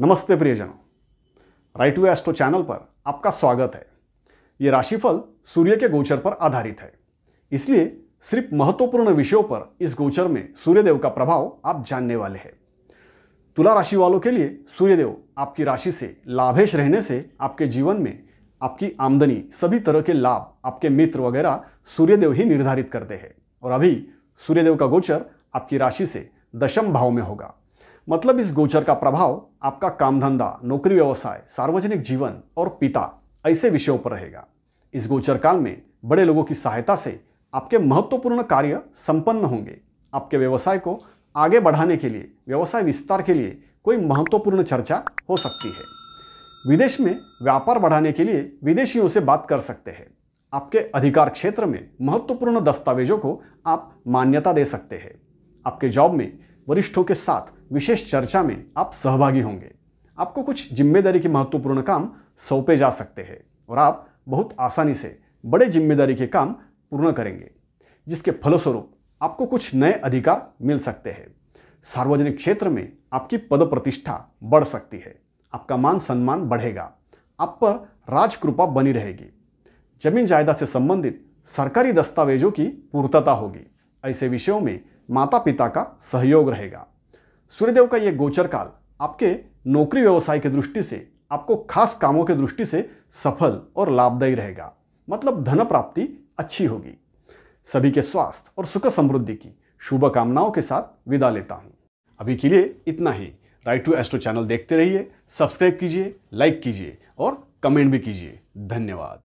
नमस्ते प्रियजनों right way astro channel पर आपका स्वागत है ये राशिफल सूर्य के गोचर पर आधारित है इसलिए सिर्फ महत्वपूर्ण विषयों पर इस गोचर में सूर्यदेव का प्रभाव आप जानने वाले हैं तुला राशि वालों के लिए सूर्यदेव आपकी राशि से लाभेश रहने से आपके जीवन में आपकी आमदनी सभी तरह के लाभ आपके मित्र वगैरह सूर्यदेव ही निर्धारित करते हैं और अभी सूर्यदेव का गोचर आपकी राशि से दशम भाव में होगा मतलब इस गोचर का प्रभाव आपका काम धंधा नौकरी व्यवसाय सार्वजनिक जीवन और पिता ऐसे विषयों पर रहेगा इस गोचर काल में बड़े लोगों की सहायता से आपके महत्वपूर्ण कार्य संपन्न होंगे आपके व्यवसाय को आगे बढ़ाने के लिए व्यवसाय विस्तार के लिए कोई महत्वपूर्ण चर्चा हो सकती है विदेश में व्यापार बढ़ाने के लिए विदेशियों से बात कर सकते हैं आपके अधिकार क्षेत्र में महत्वपूर्ण दस्तावेजों को आप मान्यता दे सकते हैं आपके जॉब में वरिष्ठों के साथ विशेष चर्चा में आप सहभागी होंगे आपको कुछ जिम्मेदारी के महत्वपूर्ण काम सौंपे जा सकते हैं और आप बहुत आसानी से बड़े जिम्मेदारी के काम पूर्ण करेंगे जिसके फलस्वरूप आपको कुछ नए अधिकार मिल सकते हैं सार्वजनिक क्षेत्र में आपकी पद प्रतिष्ठा बढ़ सकती है आपका मान सम्मान बढ़ेगा आप पर राजकृपा बनी रहेगी जमीन जायदाद से संबंधित सरकारी दस्तावेजों की पूर्तता होगी ऐसे विषयों में माता पिता का सहयोग रहेगा सूर्यदेव का ये गोचर काल आपके नौकरी व्यवसाय की दृष्टि से आपको खास कामों की दृष्टि से सफल और लाभदायी रहेगा मतलब धन प्राप्ति अच्छी होगी सभी के स्वास्थ्य और सुख समृद्धि की शुभकामनाओं के साथ विदा लेता हूँ अभी के लिए इतना ही राइट टू एस्ट्रो चैनल देखते रहिए सब्सक्राइब कीजिए लाइक कीजिए और कमेंट भी कीजिए धन्यवाद